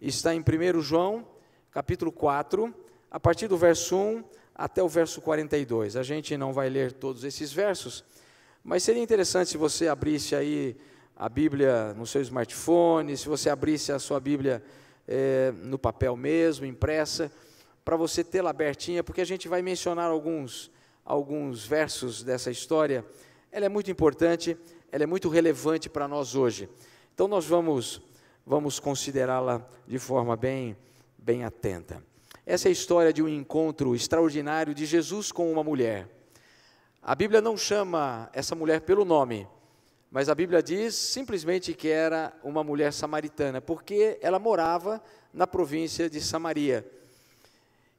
está em 1 João, capítulo 4, a partir do verso 1 até o verso 42. A gente não vai ler todos esses versos, mas seria interessante se você abrisse aí a Bíblia no seu smartphone, se você abrisse a sua Bíblia é, no papel mesmo, impressa, para você tê-la abertinha, porque a gente vai mencionar alguns, alguns versos dessa história. Ela é muito importante, ela é muito relevante para nós hoje. Então, nós vamos vamos considerá-la de forma bem, bem atenta. Essa é a história de um encontro extraordinário de Jesus com uma mulher. A Bíblia não chama essa mulher pelo nome, mas a Bíblia diz simplesmente que era uma mulher samaritana, porque ela morava na província de Samaria.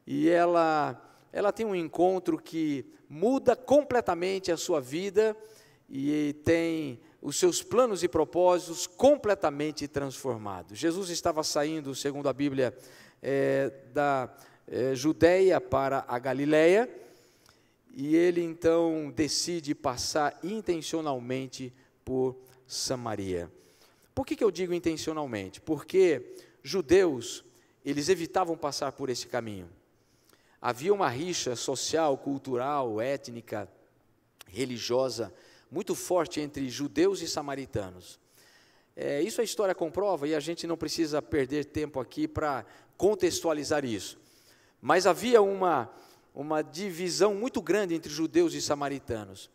E ela, ela tem um encontro que muda completamente a sua vida e tem os seus planos e propósitos completamente transformados. Jesus estava saindo, segundo a Bíblia, é, da é, Judéia para a Galiléia, e ele então decide passar intencionalmente por Samaria. Por que, que eu digo intencionalmente? Porque judeus, eles evitavam passar por esse caminho. Havia uma rixa social, cultural, étnica, religiosa, muito forte entre judeus e samaritanos. É, isso a história comprova e a gente não precisa perder tempo aqui para contextualizar isso. Mas havia uma, uma divisão muito grande entre judeus e samaritanos.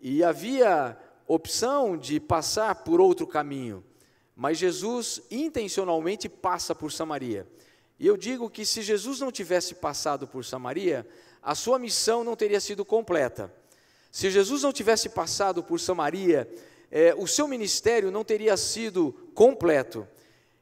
E havia opção de passar por outro caminho, mas Jesus intencionalmente passa por Samaria. E eu digo que se Jesus não tivesse passado por Samaria, a sua missão não teria sido completa. Se Jesus não tivesse passado por Samaria, é, o seu ministério não teria sido completo.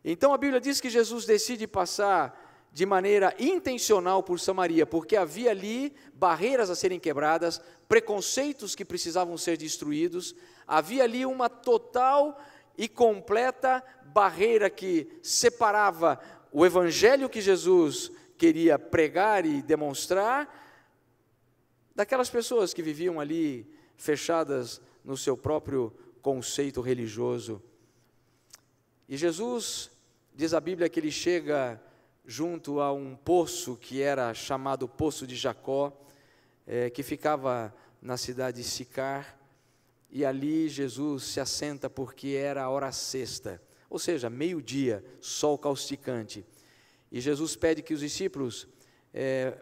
Então a Bíblia diz que Jesus decide passar de maneira intencional por Samaria, porque havia ali barreiras a serem quebradas, preconceitos que precisavam ser destruídos, havia ali uma total e completa barreira que separava o evangelho que Jesus queria pregar e demonstrar daquelas pessoas que viviam ali fechadas no seu próprio conceito religioso. E Jesus, diz a Bíblia, que ele chega junto a um poço que era chamado Poço de Jacó, é, que ficava na cidade de Sicar, e ali Jesus se assenta porque era a hora sexta, ou seja, meio-dia, sol causticante. E Jesus pede que os discípulos é,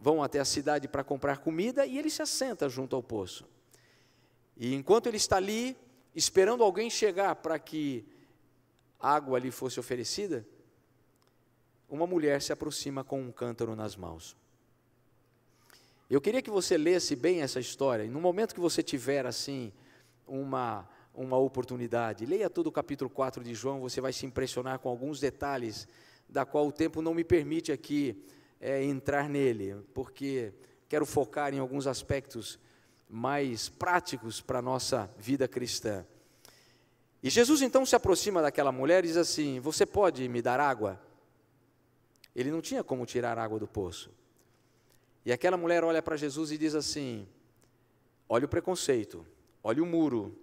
vão até a cidade para comprar comida e ele se assenta junto ao poço. E enquanto ele está ali, esperando alguém chegar para que água lhe fosse oferecida, uma mulher se aproxima com um cântaro nas mãos. Eu queria que você lesse bem essa história, e no momento que você tiver assim uma uma oportunidade, leia todo o capítulo 4 de João, você vai se impressionar com alguns detalhes da qual o tempo não me permite aqui é, entrar nele, porque quero focar em alguns aspectos mais práticos para a nossa vida cristã. E Jesus então se aproxima daquela mulher e diz assim: Você pode me dar água? Ele não tinha como tirar água do poço. E aquela mulher olha para Jesus e diz assim: Olha o preconceito, olha o muro.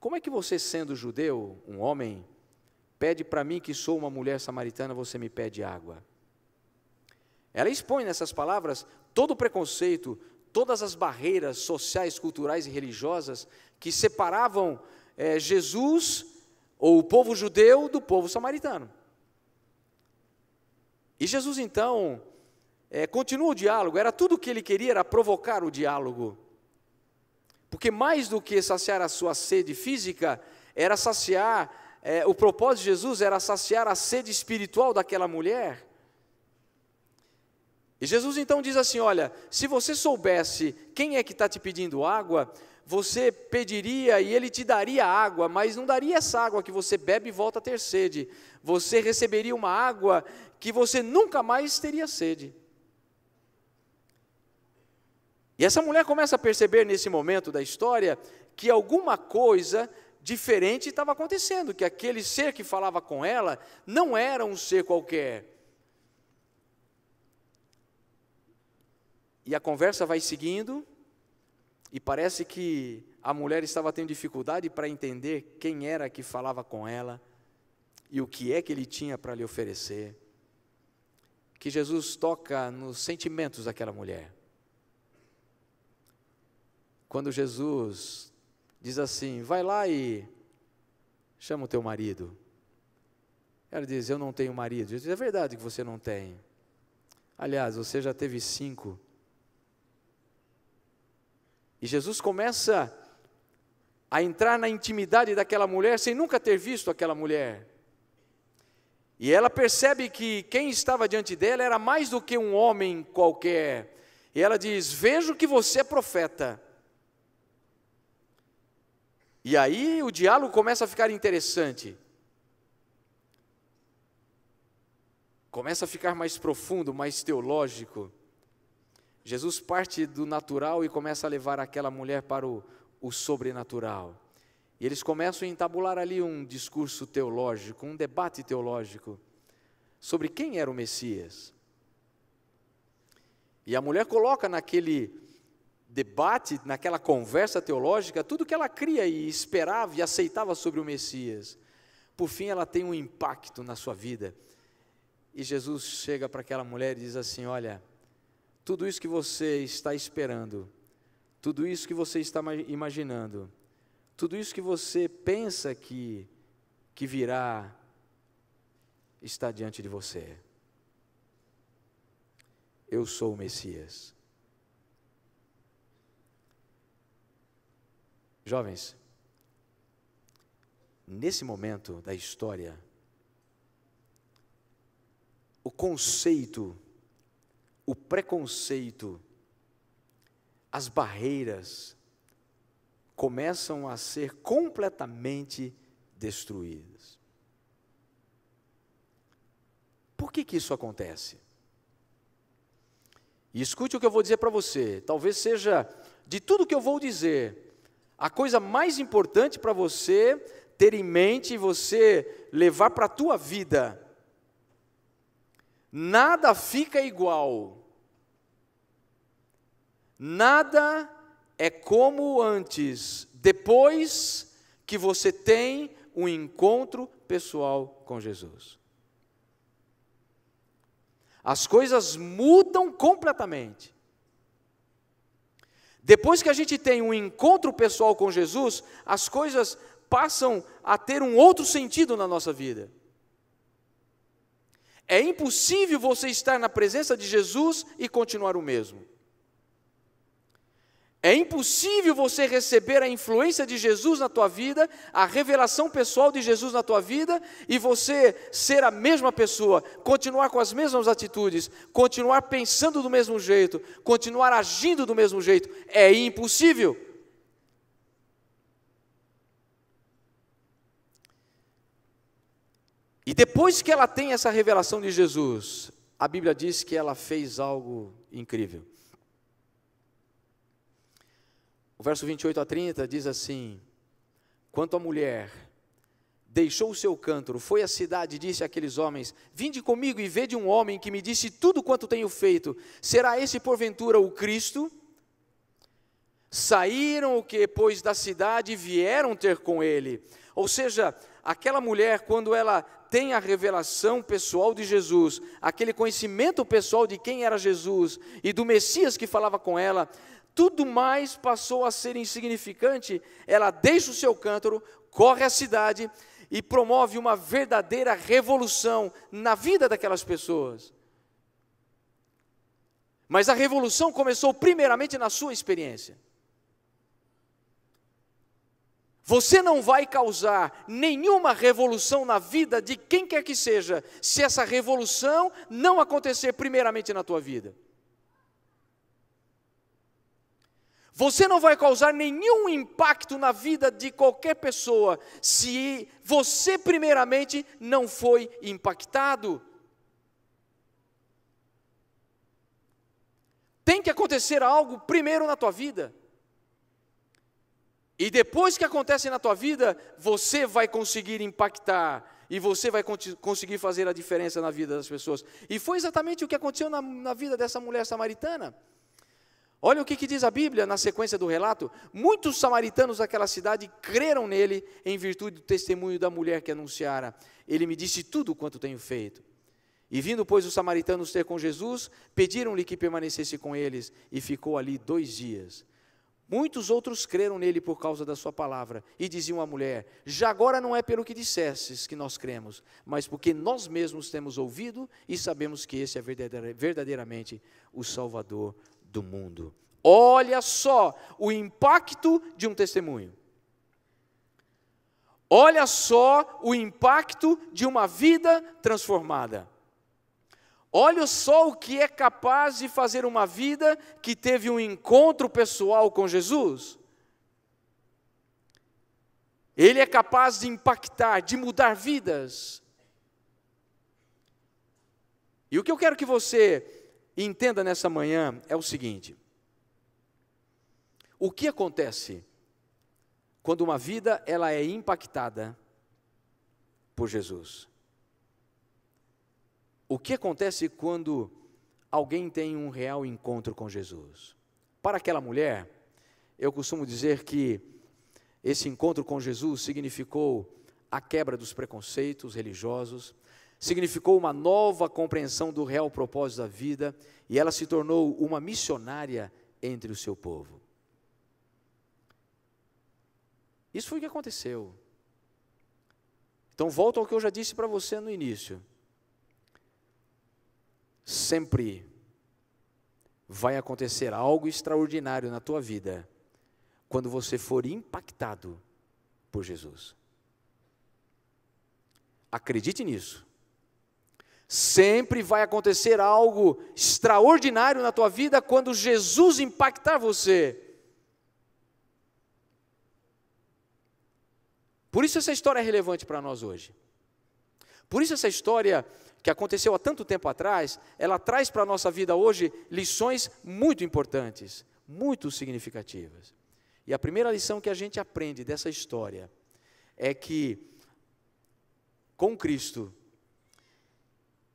Como é que você, sendo judeu, um homem, pede para mim que sou uma mulher samaritana, você me pede água? Ela expõe nessas palavras todo o preconceito, todas as barreiras sociais, culturais e religiosas que separavam é, Jesus ou o povo judeu do povo samaritano. E Jesus então é, continua o diálogo, era tudo o que ele queria, era provocar o diálogo. Porque mais do que saciar a sua sede física, era saciar, é, o propósito de Jesus era saciar a sede espiritual daquela mulher e Jesus então diz assim: Olha, se você soubesse quem é que está te pedindo água, você pediria e ele te daria água, mas não daria essa água que você bebe e volta a ter sede. Você receberia uma água que você nunca mais teria sede. E essa mulher começa a perceber nesse momento da história que alguma coisa diferente estava acontecendo, que aquele ser que falava com ela não era um ser qualquer E a conversa vai seguindo, e parece que a mulher estava tendo dificuldade para entender quem era que falava com ela e o que é que ele tinha para lhe oferecer. Que Jesus toca nos sentimentos daquela mulher. Quando Jesus diz assim: Vai lá e chama o teu marido. Ela diz: Eu não tenho marido. Jesus diz: É verdade que você não tem. Aliás, você já teve cinco. E Jesus começa a entrar na intimidade daquela mulher sem nunca ter visto aquela mulher. E ela percebe que quem estava diante dela era mais do que um homem qualquer. E ela diz: Vejo que você é profeta. E aí o diálogo começa a ficar interessante. Começa a ficar mais profundo, mais teológico. Jesus parte do natural e começa a levar aquela mulher para o, o sobrenatural. E eles começam a entabular ali um discurso teológico, um debate teológico sobre quem era o Messias. E a mulher coloca naquele debate, naquela conversa teológica, tudo que ela cria e esperava e aceitava sobre o Messias. Por fim, ela tem um impacto na sua vida. E Jesus chega para aquela mulher e diz assim: Olha, tudo isso que você está esperando, tudo isso que você está imaginando, tudo isso que você pensa que, que virá, está diante de você. Eu sou o Messias. Jovens, nesse momento da história, o conceito o preconceito, as barreiras começam a ser completamente destruídas. Por que, que isso acontece? E escute o que eu vou dizer para você. Talvez seja, de tudo que eu vou dizer, a coisa mais importante para você ter em mente e você levar para a tua vida. Nada fica igual Nada é como antes, depois que você tem um encontro pessoal com Jesus. As coisas mudam completamente. Depois que a gente tem um encontro pessoal com Jesus, as coisas passam a ter um outro sentido na nossa vida. É impossível você estar na presença de Jesus e continuar o mesmo. É impossível você receber a influência de Jesus na tua vida, a revelação pessoal de Jesus na tua vida e você ser a mesma pessoa, continuar com as mesmas atitudes, continuar pensando do mesmo jeito, continuar agindo do mesmo jeito. É impossível. E depois que ela tem essa revelação de Jesus, a Bíblia diz que ela fez algo incrível. O verso 28 a 30 diz assim: Quanto à mulher, deixou o seu cântaro, foi à cidade e disse àqueles homens: Vinde comigo e vede um homem que me disse tudo quanto tenho feito. Será esse porventura o Cristo? Saíram o que, pois, da cidade e vieram ter com ele. Ou seja, aquela mulher, quando ela tem a revelação pessoal de Jesus, aquele conhecimento pessoal de quem era Jesus e do Messias que falava com ela, tudo mais passou a ser insignificante, ela deixa o seu cântaro, corre à cidade e promove uma verdadeira revolução na vida daquelas pessoas. Mas a revolução começou primeiramente na sua experiência. Você não vai causar nenhuma revolução na vida de quem quer que seja, se essa revolução não acontecer primeiramente na tua vida. Você não vai causar nenhum impacto na vida de qualquer pessoa se você, primeiramente, não foi impactado. Tem que acontecer algo primeiro na tua vida. E depois que acontece na tua vida, você vai conseguir impactar e você vai conseguir fazer a diferença na vida das pessoas. E foi exatamente o que aconteceu na, na vida dessa mulher samaritana. Olha o que, que, diz a Bíblia na sequência do relato. Muitos samaritanos daquela cidade creram nele em virtude do testemunho da mulher que anunciara. Ele me disse tudo quanto tenho feito. E vindo, pois, os samaritanos ter com Jesus, pediram-lhe que permanecesse com eles, e ficou ali dois dias. Muitos outros creram nele por causa da sua palavra, e diziam à mulher: Já agora não é pelo que dissesses que nós cremos, mas porque nós mesmos temos ouvido e sabemos que esse é verdadeiramente o Salvador do mundo. Olha só o impacto de um testemunho. Olha só o impacto de uma vida transformada. Olha só o que é capaz de fazer uma vida que teve um encontro pessoal com Jesus. Ele é capaz de impactar, de mudar vidas. E o que eu quero que você entenda nessa manhã é o seguinte: o que acontece quando uma vida ela é impactada por Jesus? O que acontece quando alguém tem um real encontro com Jesus? Para aquela mulher, eu costumo dizer que esse encontro com Jesus significou a quebra dos preconceitos religiosos, significou uma nova compreensão do real propósito da vida e ela se tornou uma missionária entre o seu povo. Isso foi o que aconteceu. Então, volto ao que eu já disse para você no início. Sempre vai acontecer algo extraordinário na tua vida quando você for impactado por Jesus. Acredite nisso. Sempre vai acontecer algo extraordinário na tua vida quando Jesus impactar você. Por isso essa história é relevante para nós hoje. Por isso essa história que aconteceu há tanto tempo atrás, ela traz para a nossa vida hoje lições muito importantes, muito significativas. E a primeira lição que a gente aprende dessa história é que com Cristo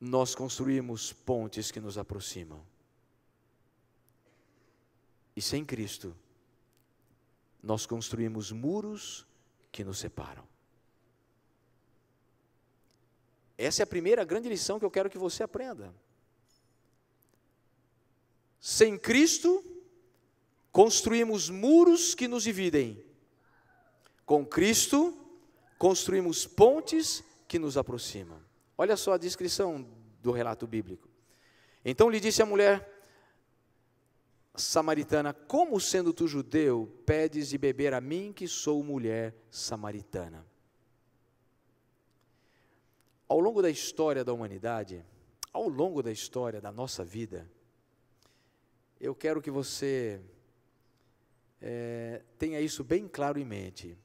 nós construímos pontes que nos aproximam. E sem Cristo, nós construímos muros que nos separam. Essa é a primeira grande lição que eu quero que você aprenda. Sem Cristo, construímos muros que nos dividem. Com Cristo, construímos pontes que nos aproximam. Olha só a descrição do relato bíblico. Então lhe disse a mulher samaritana: Como sendo tu judeu, pedes de beber a mim, que sou mulher samaritana? Ao longo da história da humanidade, ao longo da história da nossa vida, eu quero que você é, tenha isso bem claro em mente.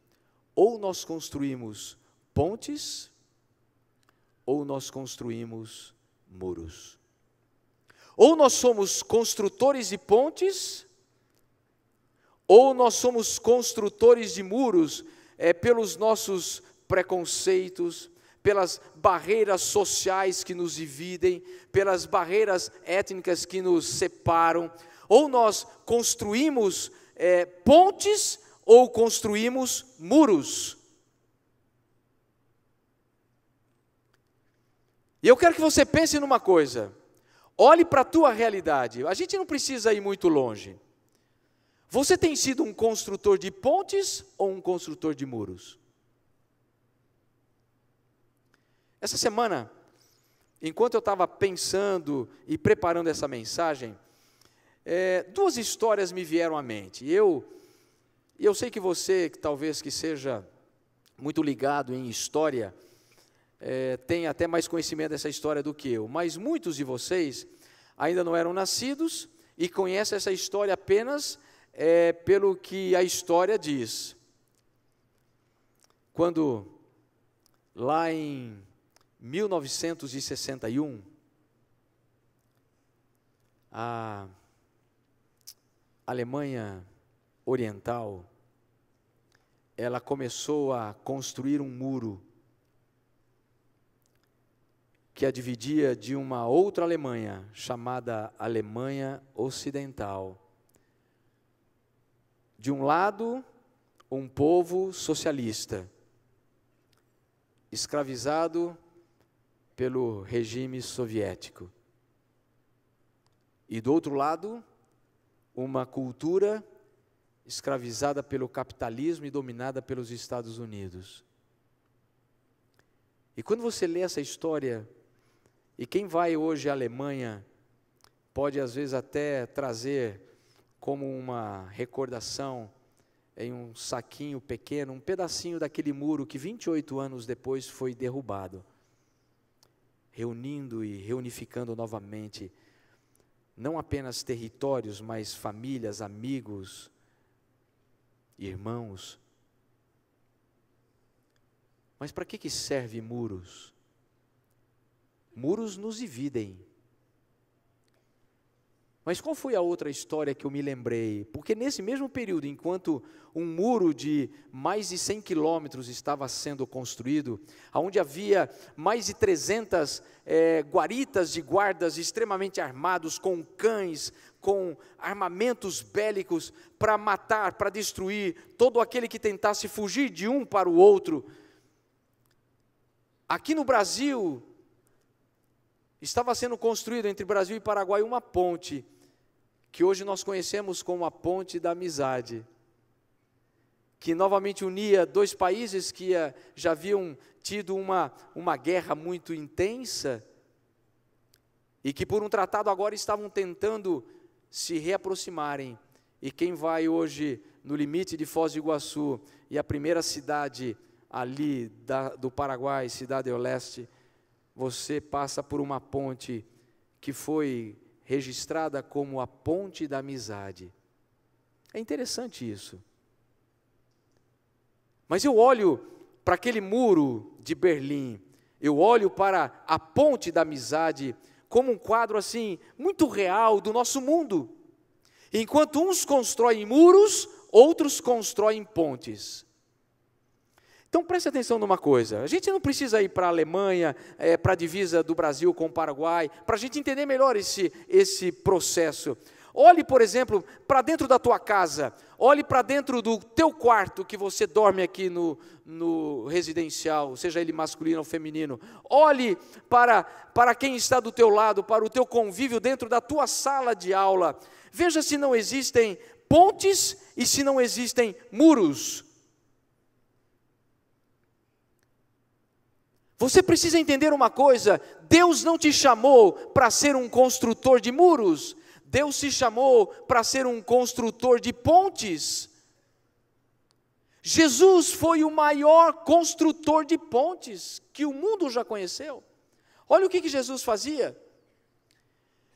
Ou nós construímos pontes ou nós construímos muros. Ou nós somos construtores de pontes, ou nós somos construtores de muros é, pelos nossos preconceitos, pelas barreiras sociais que nos dividem, pelas barreiras étnicas que nos separam. Ou nós construímos é, pontes ou construímos muros. E eu quero que você pense numa coisa. Olhe para a tua realidade. A gente não precisa ir muito longe. Você tem sido um construtor de pontes ou um construtor de muros? Essa semana, enquanto eu estava pensando e preparando essa mensagem, é, duas histórias me vieram à mente. Eu, eu sei que você, que talvez que seja muito ligado em história, é, tem até mais conhecimento dessa história do que eu, mas muitos de vocês ainda não eram nascidos e conhecem essa história apenas é, pelo que a história diz. Quando, lá em 1961, a Alemanha Oriental, ela começou a construir um muro que a dividia de uma outra Alemanha, chamada Alemanha Ocidental. De um lado, um povo socialista, escravizado pelo regime soviético. E do outro lado, uma cultura escravizada pelo capitalismo e dominada pelos Estados Unidos. E quando você lê essa história e quem vai hoje à Alemanha pode às vezes até trazer como uma recordação em um saquinho pequeno um pedacinho daquele muro que 28 anos depois foi derrubado, reunindo e reunificando novamente não apenas territórios, mas famílias, amigos, irmãos. Mas para que, que serve muros? Muros nos dividem. Mas qual foi a outra história que eu me lembrei? Porque nesse mesmo período, enquanto um muro de mais de 100 quilômetros estava sendo construído, onde havia mais de 300 é, eh, guaritas de guardas extremamente armados, com cães, com armamentos bélicos, para matar, para destruir todo aquele que tentasse fugir de um para o outro. Aqui no Brasil, estava sendo construída entre Brasil e Paraguai uma ponte, que hoje nós conhecemos como a Ponte da Amizade, que novamente unia dois países que eh, já haviam tido uma, uma guerra muito intensa e que, por um tratado, agora estavam tentando se reaproximarem. E quem vai hoje no limite de Foz do Iguaçu e a primeira cidade ali da, do Paraguai, Cidade do Leste, você passa por uma ponte que foi registrada como a ponte da amizade. É interessante isso. Mas eu olho para aquele muro de Berlim, eu olho para a ponte da amizade como um quadro assim muito real do nosso mundo. Enquanto uns constroem muros, outros constroem pontes. Então preste atenção numa coisa: a gente não precisa ir para a Alemanha, é, para a divisa do Brasil com o Paraguai, para a gente entender melhor esse, esse processo. Olhe, por exemplo, para dentro da tua casa, olhe para dentro do teu quarto que você dorme aqui no, no residencial, seja ele masculino ou feminino. Olhe para, para quem está do teu lado, para o teu convívio dentro da tua sala de aula. Veja se não existem pontes e se não existem muros Você precisa entender uma coisa: Deus não te chamou para ser um construtor de muros, Deus te chamou para ser um construtor de pontes. Jesus foi o maior construtor de pontes que o mundo já conheceu. Olha o que, que Jesus fazia.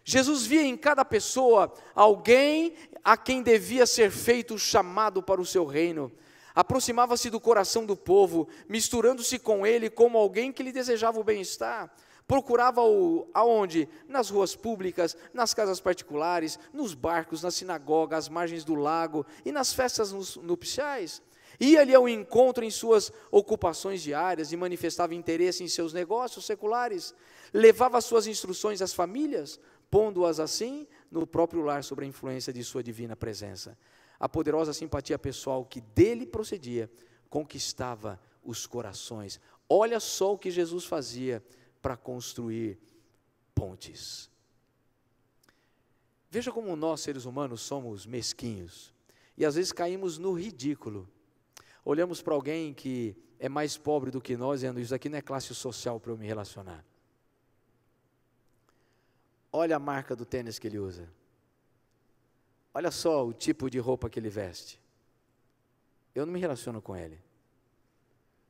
Jesus via em cada pessoa alguém a quem devia ser feito o chamado para o seu reino. Aproximava-se do coração do povo, misturando-se com ele como alguém que lhe desejava o bem-estar. Procurava-o aonde? Nas ruas públicas, nas casas particulares, nos barcos, na sinagoga, às margens do lago e nas festas nupciais. Ia-lhe ao encontro em suas ocupações diárias e manifestava interesse em seus negócios seculares. Levava suas instruções às famílias, pondo-as assim no próprio lar sobre a influência de sua divina presença a poderosa simpatia pessoal que dele procedia conquistava os corações. Olha só o que Jesus fazia para construir pontes. Veja como nós, seres humanos, somos mesquinhos e às vezes caímos no ridículo. Olhamos para alguém que é mais pobre do que nós, dizendo: Isso aqui não é classe social para eu me relacionar. Olha a marca do tênis que ele usa. Olha só o tipo de roupa que ele veste. Eu não me relaciono com ele.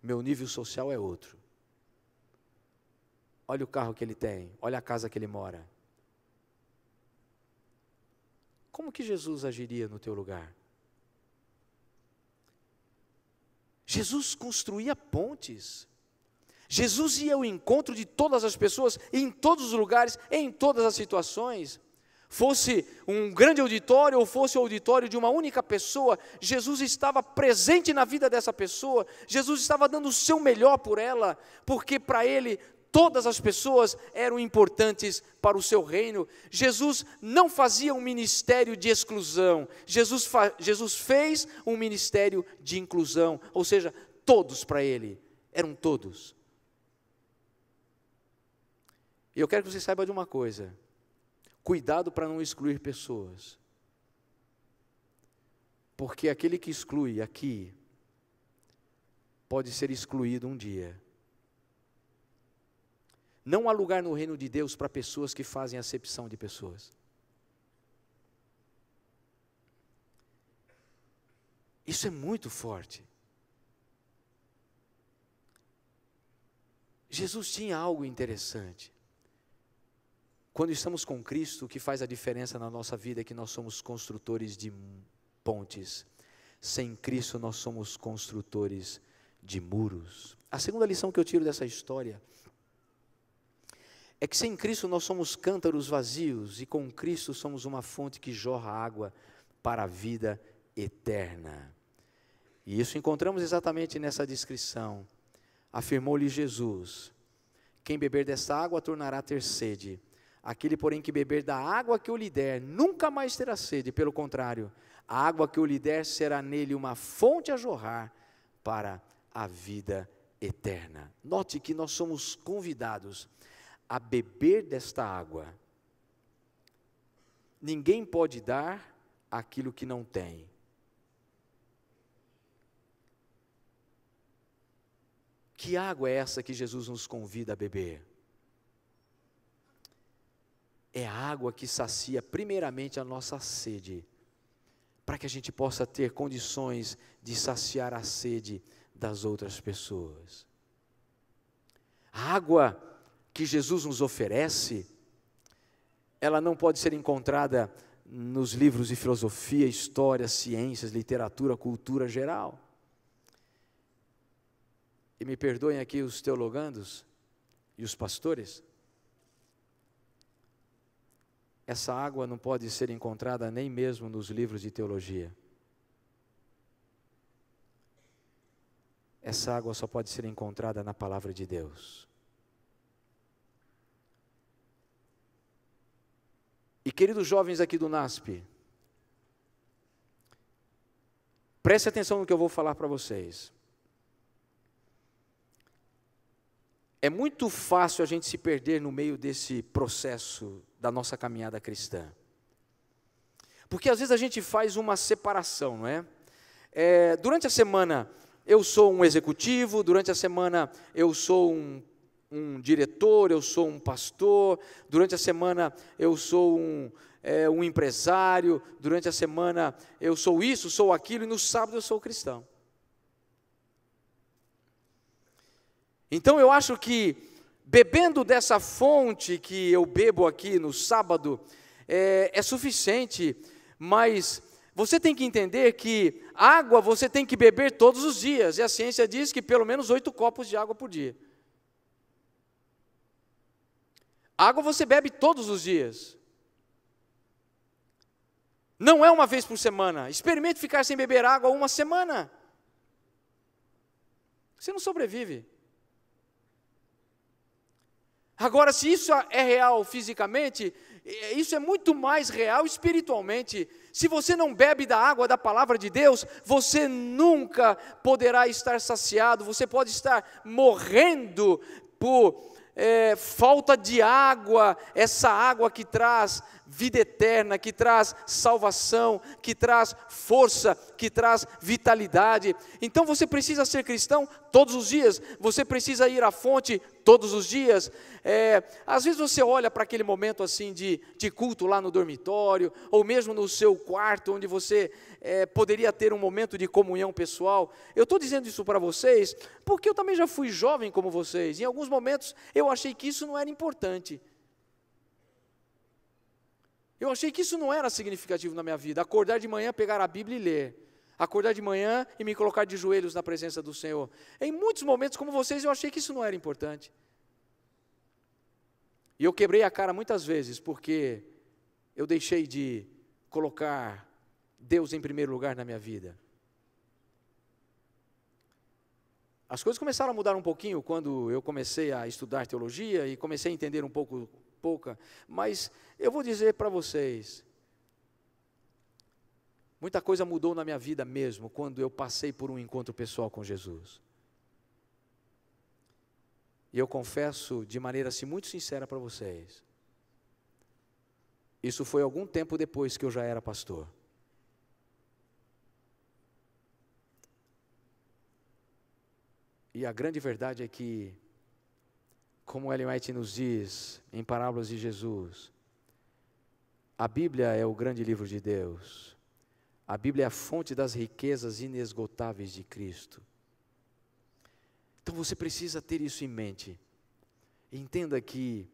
Meu nível social é outro. Olha o carro que ele tem, olha a casa que ele mora. Como que Jesus agiria no teu lugar? Jesus construía pontes. Jesus ia ao encontro de todas as pessoas, em todos os lugares, em todas as situações fosse um grande auditório ou fosse o auditório de uma única pessoa, Jesus estava presente na vida dessa pessoa, Jesus estava dando o seu melhor por ela, porque para ele todas as pessoas eram importantes para o seu reino. Jesus não fazia um ministério de exclusão, Jesus, Jesus fez um ministério de inclusão, ou seja, todos para ele, eram todos. E eu quero que você saiba de uma coisa Cuidado para não excluir pessoas. Porque aquele que exclui aqui pode ser excluído um dia. Não há lugar no reino de Deus para pessoas que fazem acepção de pessoas. Isso é muito forte. Jesus tinha algo interessante. Quando estamos com Cristo, o que faz a diferença na nossa vida é que nós somos construtores de pontes. Sem Cristo, nós somos construtores de muros. A segunda lição que eu tiro dessa história é que sem Cristo nós somos cântaros vazios e com Cristo somos uma fonte que jorra água para a vida eterna. E isso encontramos exatamente nessa descrição. Afirmou-lhe Jesus: Quem beber dessa água tornará a ter sede, Aquele, porém, que beber da água que eu lhe der, nunca mais terá sede, pelo contrário, a água que eu lhe der será nele uma fonte a jorrar para a vida eterna. Note que nós somos convidados a beber desta água. Ninguém pode dar aquilo que não tem. Que água é essa que Jesus nos convida a beber? é a água que sacia primeiramente a nossa sede, para que a gente possa ter condições de saciar a sede das outras pessoas. A água que Jesus nos oferece, ela não pode ser encontrada nos livros de filosofia, história, ciências, literatura, cultura geral. E me perdoem aqui os teologandos e os pastores, essa água não pode ser encontrada nem mesmo nos livros de teologia. Essa água só pode ser encontrada na palavra de Deus. E queridos jovens aqui do NASP, preste atenção no que eu vou falar para vocês. É muito fácil a gente se perder no meio desse processo da nossa caminhada cristã. Porque às vezes a gente faz uma separação, não é? é durante a semana eu sou um executivo, durante a semana eu sou um, um diretor, eu sou um pastor, durante a semana eu sou um, é, um empresário, durante a semana eu sou isso, sou aquilo, e no sábado eu sou cristão. Então eu acho que bebendo dessa fonte que eu bebo aqui no sábado é, é suficiente, mas você tem que entender que água você tem que beber todos os dias, e a ciência diz que pelo menos oito copos de água por dia. Água você bebe todos os dias. Não é uma vez por semana. Experimente ficar sem beber água uma semana. Você não sobrevive. Agora, se isso é, é real fisicamente, isso é muito mais real espiritualmente. Se você não bebe da água da palavra de Deus, você nunca poderá estar saciado, você pode estar morrendo por é, falta de água, essa água que traz vida eterna, que traz salvação, que traz força, que traz vitalidade. Então você precisa ser cristão todos os dias, você precisa ir à fonte todos os dias, é, às vezes você olha para aquele momento assim de, de culto lá no dormitório, ou mesmo no seu quarto, onde você é, poderia ter um momento de comunhão pessoal. Eu estou dizendo isso para vocês porque eu também já fui jovem como vocês. Em alguns momentos eu achei que isso não era importante. Eu achei que isso não era significativo na minha vida. Acordar de manhã, pegar a Bíblia e ler acordar de manhã e me colocar de joelhos na presença do Senhor. Em muitos momentos, como vocês, eu achei que isso não era importante. E eu quebrei a cara muitas vezes porque eu deixei de colocar Deus em primeiro lugar na minha vida. As coisas começaram a mudar um pouquinho quando eu comecei a estudar teologia e comecei a entender um pouco pouca, mas eu vou dizer para vocês, Muita coisa mudou na minha vida mesmo quando eu passei por um encontro pessoal com Jesus. E eu confesso de maneira assim muito sincera para vocês. Isso foi algum tempo depois que eu já era pastor. E a grande verdade é que, como Ellen White nos diz em Parábolas de Jesus, a Bíblia é o grande livro de Deus. A Bíblia é a fonte das riquezas inesgotáveis de Cristo. Então você precisa ter isso em mente. Entenda que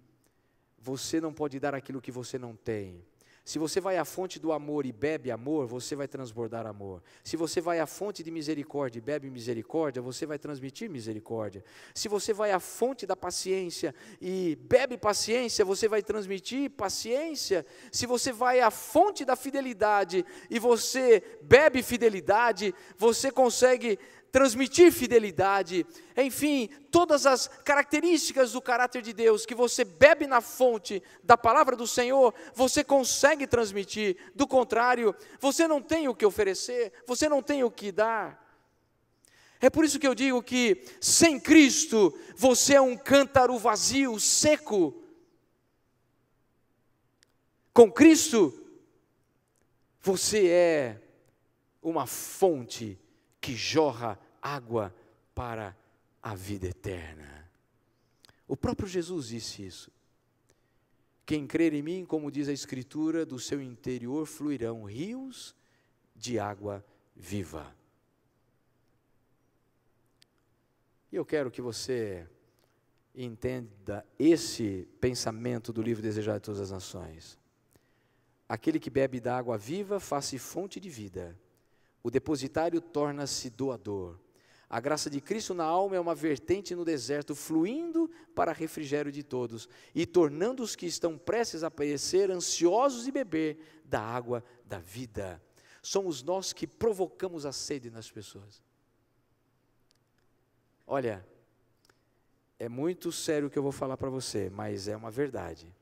você não pode dar aquilo que você não tem. Se você vai à fonte do amor e bebe amor, você vai transbordar amor. Se você vai à fonte de misericórdia e bebe misericórdia, você vai transmitir misericórdia. Se você vai à fonte da paciência e bebe paciência, você vai transmitir paciência. Se você vai à fonte da fidelidade e você bebe fidelidade, você consegue transmitir fidelidade, enfim, todas as características do caráter de Deus que você bebe na fonte da palavra do Senhor, você consegue transmitir. Do contrário, você não tem o que oferecer, você não tem o que dar. É por isso que eu digo que sem Cristo você é um cântaro vazio, seco. Com Cristo, você é uma fonte que jorra água para a vida eterna. O próprio Jesus disse isso. Quem crer em mim, como diz a Escritura, do seu interior fluirão rios de água viva. E eu quero que você entenda esse pensamento do livro Desejado de Todas as Nações. Aquele que bebe da água viva faz-se fonte de vida o depositário torna-se doador. A graça de Cristo na alma é uma vertente no deserto, fluindo para refrigério de todos e tornando os que estão prestes a perecer ansiosos de beber da água da vida. Somos nós que provocamos a sede nas pessoas. Olha, é muito sério o que eu vou falar para você, mas é uma verdade.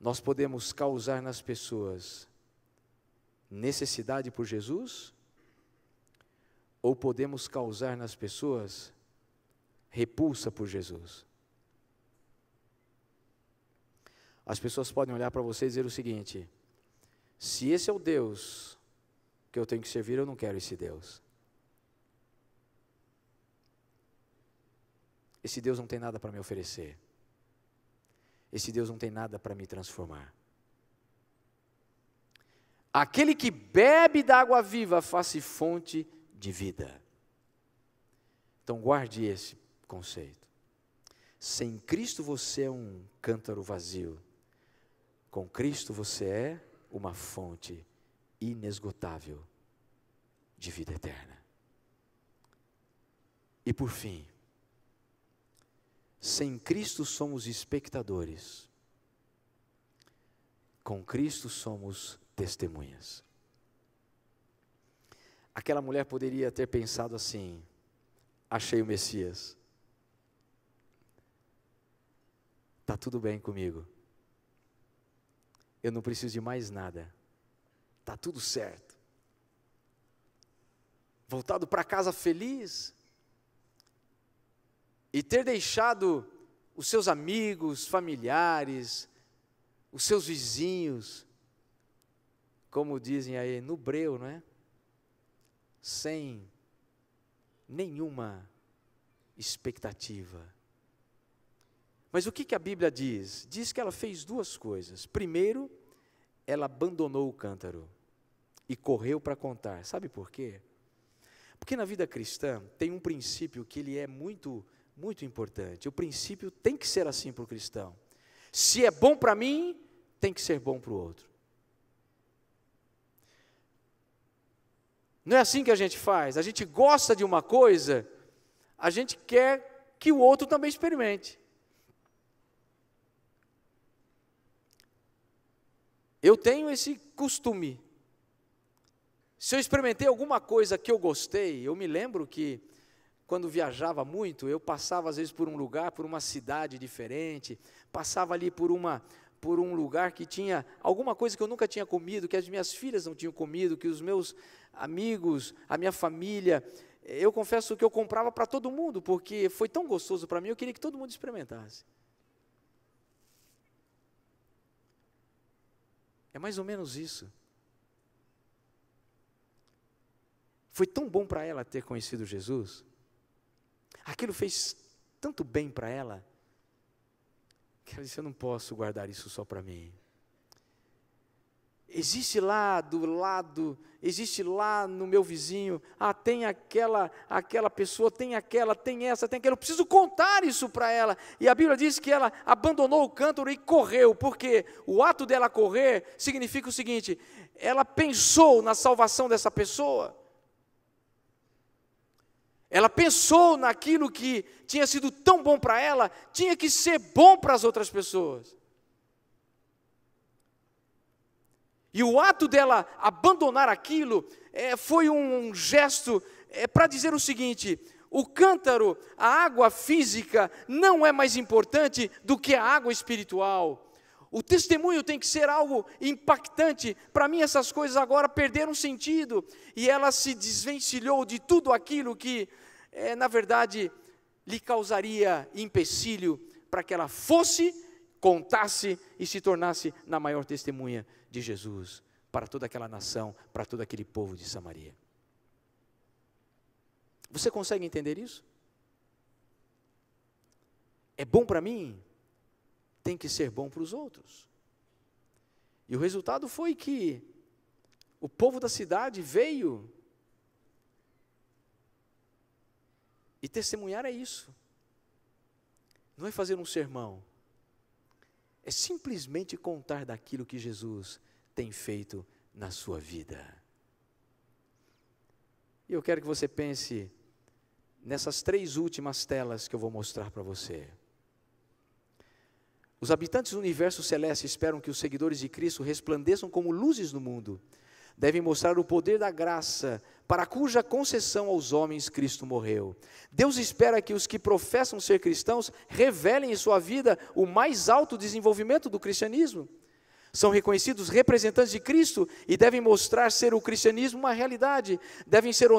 Nós podemos causar nas pessoas necessidade por Jesus? Ou podemos causar nas pessoas repulsa por Jesus? As pessoas podem olhar para você e dizer o seguinte: se esse é o Deus que eu tenho que servir, eu não quero esse Deus. Esse Deus não tem nada para me oferecer. Esse Deus não tem nada para me transformar. Aquele que bebe da água viva faz-se fonte de vida. Então guarde esse conceito. Sem Cristo você é um cântaro vazio. Com Cristo você é uma fonte inesgotável de vida eterna. E por fim, sem Cristo somos espectadores. Com Cristo somos testemunhas. Aquela mulher poderia ter pensado assim: achei o Messias. Está tudo bem comigo. Eu não preciso de mais nada. Está tudo certo. Voltado para casa feliz. E ter deixado os seus amigos, familiares, os seus vizinhos, como dizem aí no breu, não é? Sem nenhuma expectativa. Mas o que, que a Bíblia diz? Diz que ela fez duas coisas. Primeiro, ela abandonou o cântaro e correu para contar. Sabe por quê? Porque na vida cristã tem um princípio que ele é muito, muito importante. O princípio tem que ser assim para o cristão. Se é bom para mim, tem que ser bom para o outro. Não é assim que a gente faz. A gente gosta de uma coisa, a gente quer que o outro também experimente. Eu tenho esse costume. Se eu experimentei alguma coisa que eu gostei, eu me lembro que quando viajava muito, eu passava às vezes por um lugar, por uma cidade diferente, passava ali por uma por um lugar que tinha alguma coisa que eu nunca tinha comido, que as minhas filhas não tinham comido, que os meus amigos, a minha família. Eu confesso que eu comprava para todo mundo, porque foi tão gostoso para mim, eu queria que todo mundo experimentasse. É mais ou menos isso. Foi tão bom para ela ter conhecido Jesus. Aquilo fez tanto bem para ela, que ela disse: Eu não posso guardar isso só para mim existe lá do lado, existe lá no meu vizinho, ah, tem aquela, aquela pessoa, tem aquela, tem essa, tem aquela, eu preciso contar isso para ela. E a Bíblia diz que ela abandonou o cântaro e correu, porque o ato dela correr significa o seguinte: ela pensou na salvação dessa pessoa. Ela pensou naquilo que tinha sido tão bom para ela, tinha que ser bom para as outras pessoas. E o ato dela abandonar aquilo é, foi um, gesto é, para dizer o seguinte: o cântaro, a água física, não é mais importante do que a água espiritual. O testemunho tem que ser algo impactante. Para mim, essas coisas agora perderam sentido. E ela se desvencilhou de tudo aquilo que, é, na verdade, lhe causaria empecilho para que ela fosse, contasse e se tornasse na maior testemunha de Jesus para toda aquela nação, para todo aquele povo de Samaria. Você consegue entender isso? É bom para mim, tem que ser bom para os outros. E o resultado foi que o povo da cidade veio e testemunhar é isso. Não é fazer um sermão, é simplesmente contar daquilo que Jesus tem feito na sua vida. E eu quero que você pense nessas três últimas telas que eu vou mostrar para você. Os habitantes do universo celeste esperam que os seguidores de Cristo resplandeçam como luzes no mundo, devem mostrar o poder da graça, para cuja concessão aos homens Cristo morreu. Deus espera que os que professam ser cristãos revelem em sua vida o mais alto desenvolvimento do cristianismo. São reconhecidos representantes de Cristo e devem mostrar ser o cristianismo uma realidade. Devem ser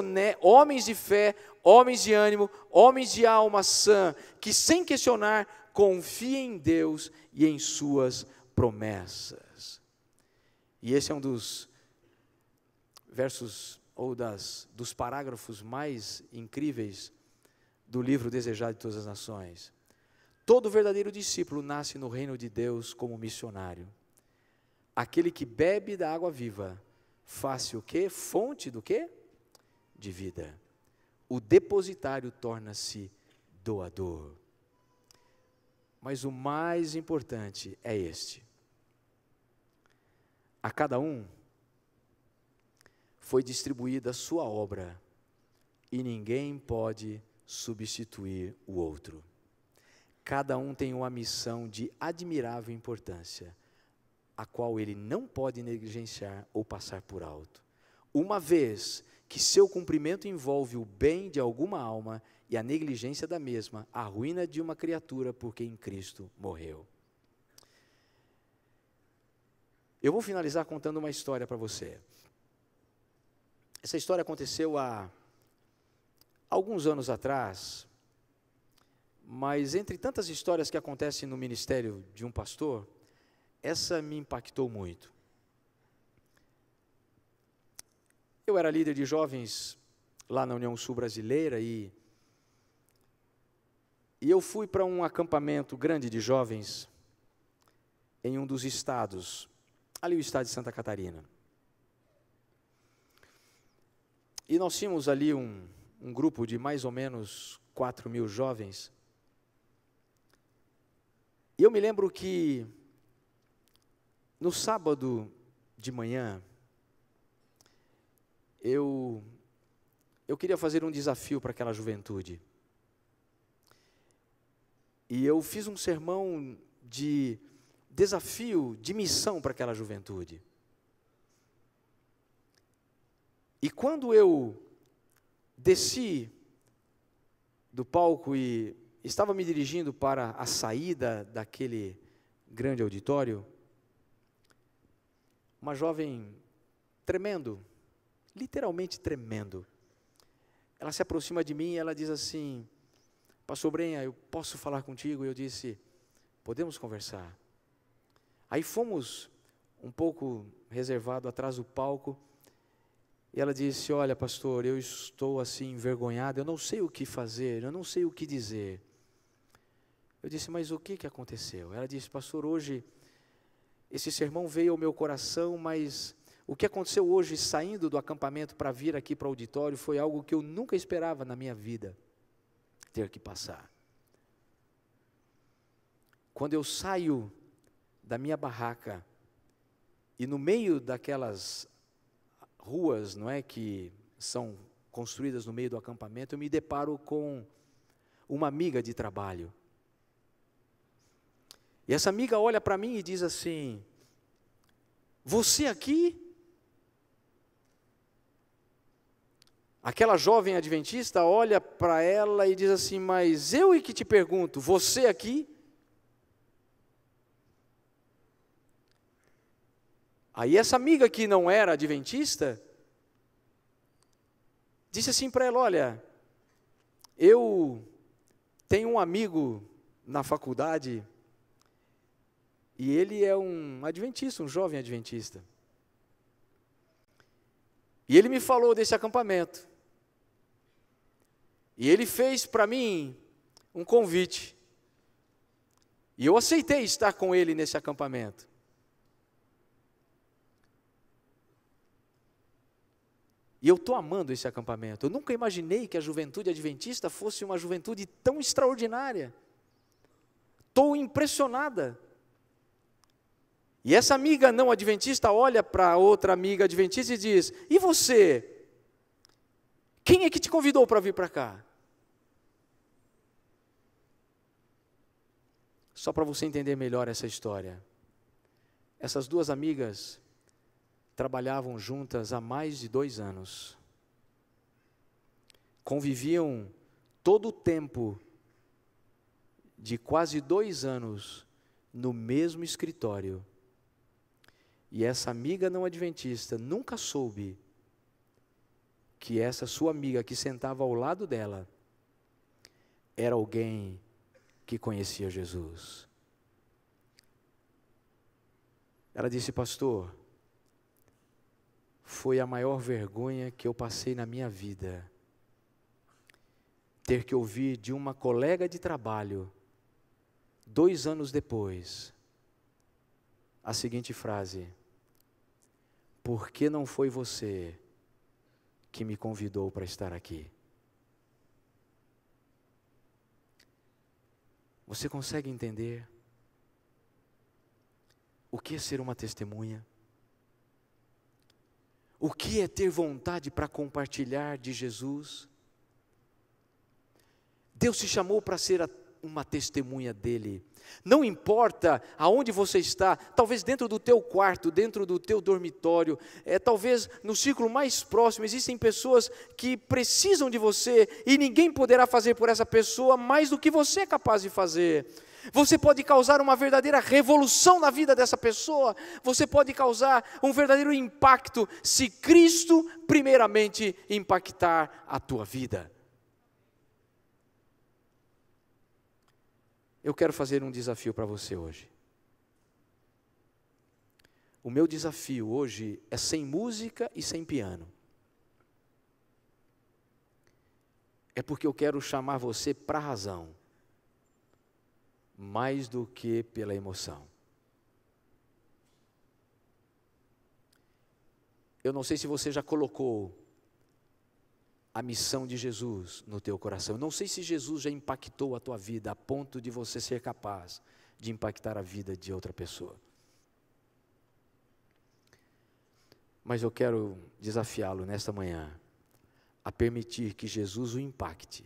homens de fé, homens de ânimo, homens de alma sã, que sem questionar confiem em Deus e em suas promessas. E esse é um dos versos ou das, dos parágrafos mais incríveis do livro Desejado de Todas as Nações. Todo verdadeiro discípulo nasce no reino de Deus como missionário. Aquele que bebe da água viva, faz o quê? Fonte do quê? De vida. O depositário torna-se doador. Mas o mais importante é este. A cada um foi distribuída sua obra e ninguém pode substituir o outro. Cada um tem uma missão de admirável importância, a qual ele não pode negligenciar ou passar por alto. Uma vez que seu cumprimento envolve o bem de alguma alma e a negligência da mesma, a ruína de uma criatura porque em Cristo morreu. Eu vou finalizar contando uma história para você. Essa história aconteceu há alguns anos atrás, mas entre tantas histórias que acontecem no ministério de um pastor, essa me impactou muito. Eu era líder de jovens lá na União Sul Brasileira e, e eu fui para um acampamento grande de jovens em um dos estados, ali o estado de Santa Catarina. E nós tínhamos ali um, um grupo de mais ou menos 4 mil jovens. E eu me lembro que no sábado de manhã, eu, eu queria fazer um desafio para aquela juventude. E eu fiz um sermão de desafio, de missão para aquela juventude. E quando eu desci do palco e estava me dirigindo para a saída daquele grande auditório, uma jovem tremendo, literalmente tremendo, ela se aproxima de mim e ela diz assim: Pastor Brenha, eu posso falar contigo? E eu disse: Podemos conversar. Aí fomos um pouco reservado atrás do palco e ela disse: Olha, pastor, eu estou assim envergonhada, eu não sei o que fazer, eu não sei o que dizer. Eu disse: Mas o que, que aconteceu? Ela disse: Pastor, hoje esse sermão veio ao meu coração, mas o que aconteceu hoje saindo do acampamento para vir aqui para o auditório foi algo que eu nunca esperava na minha vida ter que passar. Quando eu saio da minha barraca e no meio daquelas ruas, não é, que são construídas no meio do acampamento, eu me deparo com uma amiga de trabalho. E essa amiga olha para mim e diz assim: Você aqui? Aquela jovem adventista olha para ela e diz assim: Mas eu e é que te pergunto, você aqui? Aí essa amiga que não era adventista disse assim para ela: Olha, eu tenho um amigo na faculdade e ele é um adventista, um jovem adventista. E ele me falou desse acampamento. E ele fez para mim um convite. E eu aceitei estar com ele nesse acampamento. E eu estou amando esse acampamento. Eu nunca imaginei que a juventude adventista fosse uma juventude tão extraordinária. Estou impressionada. E essa amiga não adventista olha para outra amiga adventista e diz: E você? Quem é que te convidou para vir para cá? Só para você entender melhor essa história. Essas duas amigas trabalhavam juntas há mais de dois anos. Conviviam todo o tempo de quase dois anos no mesmo escritório. E essa amiga não adventista nunca soube que essa sua amiga que sentava ao lado dela era alguém que conhecia Jesus. Ela disse, pastor, foi a maior vergonha que eu passei na minha vida. Ter que ouvir de uma colega de trabalho, dois anos depois, a seguinte frase: Por que não foi você que me convidou para estar aqui? Você consegue entender o que é ser uma testemunha? O que é ter vontade para compartilhar de Jesus? Deus te chamou para ser uma testemunha dele. Não importa aonde você está, talvez dentro do teu quarto, dentro do teu dormitório, é talvez no círculo mais próximo, existem pessoas que precisam de você e ninguém poderá fazer por essa pessoa mais do que você é capaz de fazer. Você pode causar uma verdadeira revolução na vida dessa pessoa, você pode causar um verdadeiro impacto se Cristo, primeiramente, impactar a tua vida. Eu quero fazer um desafio para você hoje. O meu desafio hoje é sem música e sem piano. É porque eu quero chamar você para a razão mais do que pela emoção. Eu não sei se você já colocou a missão de Jesus no teu coração. Eu não sei se Jesus já impactou a tua vida a ponto de você ser capaz de impactar a vida de outra pessoa. Mas eu quero desafiá-lo nesta manhã a permitir que Jesus o impacte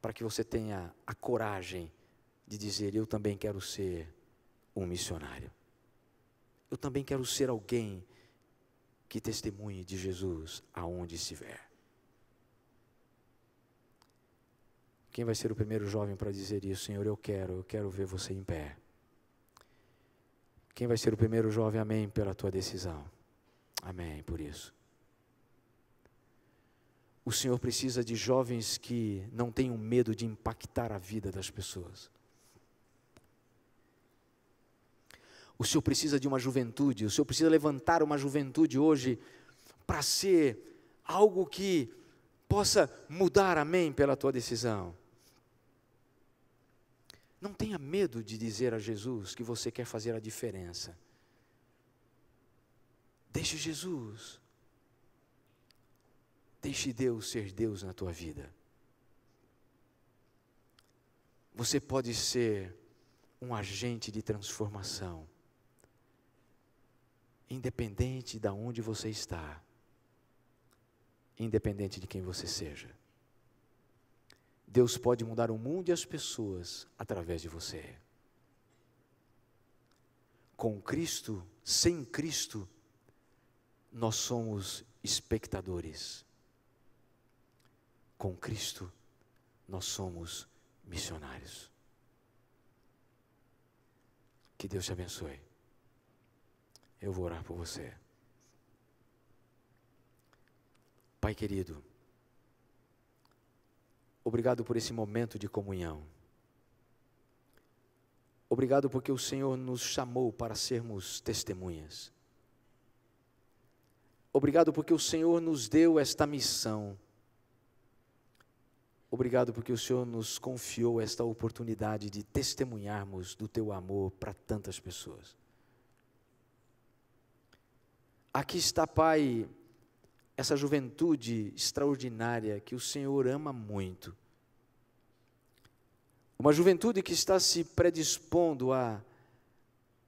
para que você tenha a coragem de dizer: Eu também quero ser um missionário. Eu também quero ser alguém que testemunhe de Jesus aonde estiver. Quem vai ser o primeiro jovem para dizer isso? Senhor, eu quero, eu quero ver você em pé. Quem vai ser o primeiro jovem? Amém pela tua decisão. Amém por isso. O Senhor precisa de jovens que não tenham medo de impactar a vida das pessoas. O Senhor precisa de uma juventude, o Senhor precisa levantar uma juventude hoje para ser algo que possa mudar, amém, pela tua decisão. Não tenha medo de dizer a Jesus que você quer fazer a diferença. Deixe Jesus Deixe Deus ser Deus na tua vida. Você pode ser um agente de transformação, independente de onde você está, independente de quem você seja. Deus pode mudar o mundo e as pessoas através de você. Com Cristo, sem Cristo, nós somos espectadores com Cristo, nós somos missionários. Que Deus te abençoe. Eu vou orar por você. Pai querido, obrigado por esse momento de comunhão. Obrigado porque o Senhor nos chamou para sermos testemunhas. Obrigado porque o Senhor nos deu esta missão Obrigado porque o Senhor nos confiou esta oportunidade de testemunharmos do teu amor para tantas pessoas. Aqui está, Pai, essa juventude extraordinária que o Senhor ama muito. Uma juventude que está se predispondo a,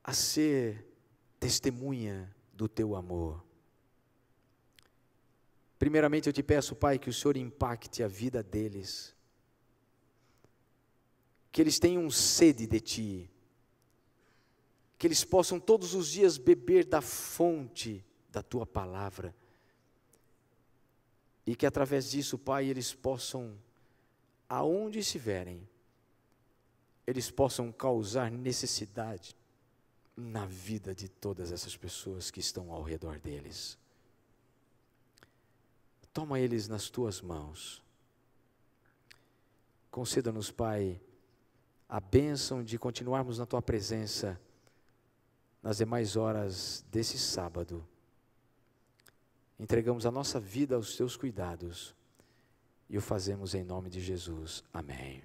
a ser testemunha do teu amor. Primeiramente eu te peço, Pai, que o Senhor impacte a vida deles. Que eles tenham sede de Ti. Que eles possam todos os dias beber da fonte da Tua palavra. E que através disso, Pai, eles possam, aonde estiverem, eles possam causar necessidade na vida de todas essas pessoas que estão ao redor deles. Toma eles nas tuas mãos. Conceda-nos, Pai, a bênção de continuarmos na tua presença nas demais horas desse sábado. Entregamos a nossa vida aos teus cuidados e o fazemos em nome de Jesus. Amém.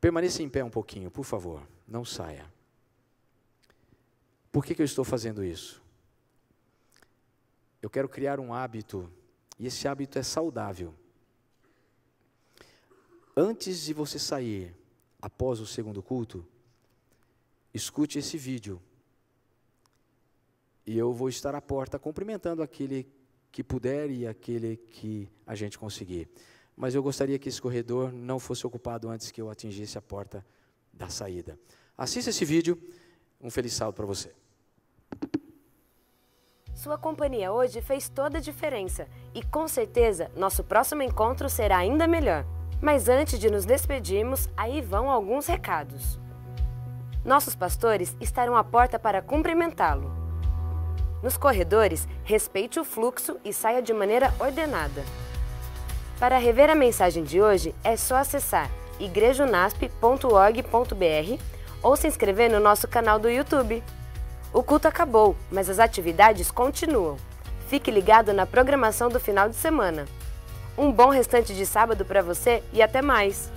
Permaneça em pé um pouquinho, por favor, não saia. Por que, que eu estou fazendo isso? Eu quero criar um hábito e esse hábito é saudável. Antes de você sair, após o segundo culto, escute esse vídeo. E eu vou estar à porta cumprimentando aquele que puder e aquele que a gente conseguir. Mas eu gostaria que esse corredor não fosse ocupado antes que eu atingisse a porta da saída. Assista esse vídeo. Um feliz sábado para você. Sua companhia hoje fez toda a diferença e com certeza nosso próximo encontro será ainda melhor. Mas antes de nos despedirmos, aí vão alguns recados. Nossos pastores estarão à porta para cumprimentá-lo. Nos corredores, respeite o fluxo e saia de maneira ordenada. Para rever a mensagem de hoje, é só acessar igrejunasp.org.br ou se inscrever no nosso canal do YouTube. O culto acabou, mas as atividades continuam. Fique ligado na programação do final de semana. Um bom restante de sábado para você e até mais!